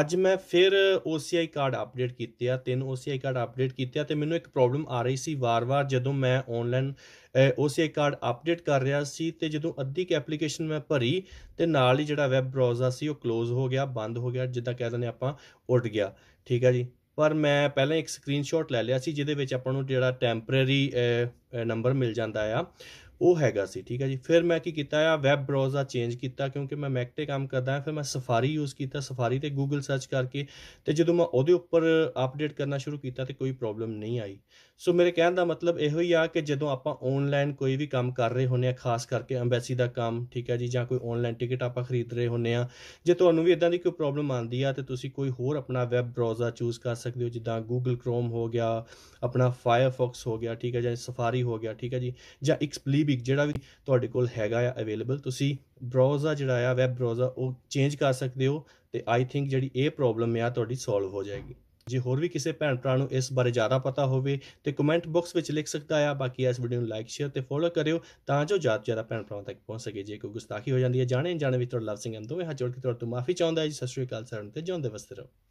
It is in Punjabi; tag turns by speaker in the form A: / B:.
A: ਅੱਜ ਮੈਂ ਫਿਰ OCI ਕਾਰਡ ਅਪਡੇਟ ਕੀਤੇ ਆ ਤਿੰਨ OCI ਕਾਰਡ ਅਪਡੇਟ ਕੀਤੇ ਆ ਤੇ ਮੈਨੂੰ ਇੱਕ ਪ੍ਰੋਬਲਮ ਆ ਰਹੀ ਸੀ ਵਾਰ-ਵਾਰ ਜਦੋਂ ਮੈਂ ਆਨਲਾਈਨ OCI ਕਾਰਡ ਅਪਡੇਟ ਕਰ ਰਿਹਾ ਸੀ ਤੇ ਜਦੋਂ ਅੱਧੀ ਕ ਐਪਲੀਕੇਸ਼ਨ ਮੈਂ ਭਰੀ ਤੇ ਨਾਲ ਹੀ ਜਿਹੜਾ ਵੈਬ ਬ੍ਰਾਊਜ਼ਰ ਸੀ ਉਹ ਕਲੋਜ਼ ਹੋ ਗਿਆ ਬੰਦ ਹੋ ਗਿਆ ਜਿੱਦਾਂ ਕਹਿ ਦਿੰਦੇ ਆਪਾਂ ਉੱਡ ਗਿਆ ਠੀਕ ਆ ਜੀ ਪਰ ਮੈਂ ਪਹਿਲਾਂ ਇੱਕ ਸਕਰੀਨਸ਼ਾਟ ਲੈ ਲਿਆ ਸੀ ਜਿਹਦੇ ਵਿੱਚ ਆਪਾਂ ਨੂੰ ਜਿਹੜਾ ਟੈਂਪਰੇਰੀ ਨੰਬਰ ਮਿਲ ਜਾਂਦਾ ਆ ਉਹ ਹੈਗਾ ਸੀ ਠੀਕ ਹੈ ਜੀ ਫਿਰ ਮੈਂ ਕੀ ਕੀਤਾ ਆ ਵੈਬ ਬ੍ਰਾਊਜ਼ਰ ਚੇਂਜ ਕੀਤਾ ਕਿਉਂਕਿ ਮੈਂ ਮੈਕ ਤੇ ਕੰਮ ਕਰਦਾ ਹਾਂ ਫਿਰ ਮੈਂ ਸਫਾਰੀ ਯੂਜ਼ ਕੀਤਾ ਸਫਾਰੀ ਤੇ ਗੂਗਲ ਸਰਚ ਕਰਕੇ ਤੇ ਜਦੋਂ ਮੈਂ ਉਹਦੇ ਉੱਪਰ ਅਪਡੇਟ ਕਰਨਾ ਸ਼ੁਰੂ ਕੀਤਾ ਤੇ ਕੋਈ ਪ੍ਰੋਬਲਮ ਨਹੀਂ ਆਈ ਸੋ ਮੇਰੇ ਕਹਿਣ ਦਾ ਮਤਲਬ ਇਹੋ ਹੀ ਆ ਕਿ ਜਦੋਂ ਆਪਾਂ ਆਨਲਾਈਨ ਕੋਈ ਵੀ ਕੰਮ ਕਰ ਰਹੇ ਹੁੰਨੇ ਆ ਖਾਸ ਕਰਕੇ ਐਮਬੈਸੀ ਦਾ ਕੰਮ ਠੀਕ ਹੈ ਜੀ ਜਾਂ ਕੋਈ ਆਨਲਾਈਨ ਟਿਕਟ ਆਪਾਂ ਖਰੀਦ ਰਹੇ ਹੁੰਨੇ ਆ ਜੇ ਤੁਹਾਨੂੰ ਵੀ ਇਦਾਂ ਦੀ ਕੋਈ ਪ੍ਰੋਬਲਮ ਆਉਂਦੀ ਆ ਤੇ ਤੁਸੀਂ ਕੋਈ ਹੋਰ ਆਪਣਾ ਵੈਬ ਬ੍ਰਾਊਜ਼ਰ ਚੂਜ਼ ਕਰ ਸਕਦੇ ਹੋ ਜਿੱਦਾਂ ਗੂਗਲ ਕ੍ਰੋਮ ਹੋ ਗਿਆ ਆਪਣਾ ਫਾਇਰਫੌਕਸ ਹੋ ਗਿਆ ਠੀਕ ਹੈ ਜਾਂ ਸਫਾਰੀ ਹੋ ਗਿਆ ਠੀਕ ਹੈ ਜੀ ਜਾਂ ਐਕਸਪਲੀ ਵੀ ਜਿਹੜਾ ਵੀ ਤੁਹਾਡੇ ਕੋਲ ਹੈਗਾ ਆ ਅਵੇਲੇਬਲ ਤੁਸੀਂ ਬ੍ਰਾਊਜ਼ਰ ਜਿਹੜਾ ਆ ਵੈਬ ਬ੍ਰਾਊਜ਼ਰ ਉਹ ਚੇਂਜ ਕਰ ਸਕਦੇ ਹੋ ਤੇ ਆਈ ਥਿੰਕ ਜਿਹੜੀ ਇਹ ਪ੍ਰੋਬਲਮ ਆ ਤੁਹਾਡੀ ਸੋਲਵ ਹੋ ਜਾਏਗੀ ਜੇ ਹੋਰ ਵੀ ਕਿਸੇ ਭੈਣ ਭਰਾ ਨੂੰ ਇਸ ਬਾਰੇ ਜ਼ਿਆਦਾ ਪਤਾ ਹੋਵੇ ਤੇ ਕਮੈਂਟ ਬਾਕਸ ਵਿੱਚ ਲਿਖ ਸਕਦਾ ਆ ਬਾਕੀ ਇਸ ਵੀਡੀਓ ਨੂੰ ਲਾਈਕ ਸ਼ੇਅਰ ਤੇ ਫੋਲੋ ਕਰਿਓ ਤਾਂ ਜੋ ਜ਼ਿਆਦਾ ਜ਼ਿਆਦਾ ਭੈਣ ਭਰਾਵਾਂ ਤੱਕ ਪਹੁੰਚ ਸਕੇ ਜੇ ਕੋਈ ਗੁਸਤਾਖੀ ਹੋ ਜਾਂਦੀ ਹੈ ਜਾਣੇ ਜਾਣੇ ਵਿੱਚ ਤੁਹਾਡਾ ਲਵ ਸਿੰਘ ਅੰਦੋਵੇਂ ਦੋਵੇਂ ਹੱਥ ਜੋੜ ਕੇ ਤੁਹਾਡੇ ਤੋਂ ਮਾਫੀ ਚਾਹੁੰਦਾ ਜੀ ਸਤਿ ਸ਼੍ਰੀ ਅਕਾਲ ਸਰ ਤੇ ਜਿਉਂਦੇ ਵਸਤੇ ਰਹੋ